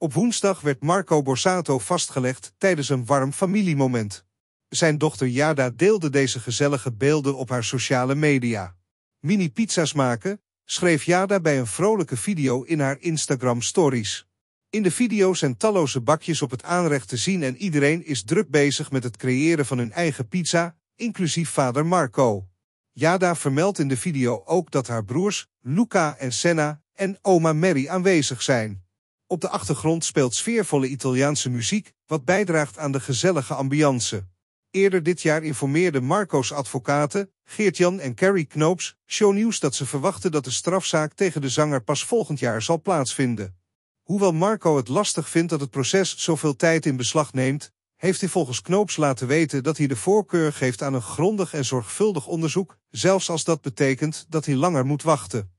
Op woensdag werd Marco Borsato vastgelegd tijdens een warm familiemoment. Zijn dochter Jada deelde deze gezellige beelden op haar sociale media. Mini-pizza's maken, schreef Jada bij een vrolijke video in haar Instagram-stories. In de video zijn talloze bakjes op het aanrecht te zien en iedereen is druk bezig met het creëren van hun eigen pizza, inclusief vader Marco. Jada vermeldt in de video ook dat haar broers, Luca en Senna, en oma Mary aanwezig zijn. Op de achtergrond speelt sfeervolle Italiaanse muziek, wat bijdraagt aan de gezellige ambiance. Eerder dit jaar informeerden Marco's advocaten, Geert-Jan en Carrie Knoops, shownieuws dat ze verwachten dat de strafzaak tegen de zanger pas volgend jaar zal plaatsvinden. Hoewel Marco het lastig vindt dat het proces zoveel tijd in beslag neemt, heeft hij volgens Knoops laten weten dat hij de voorkeur geeft aan een grondig en zorgvuldig onderzoek, zelfs als dat betekent dat hij langer moet wachten.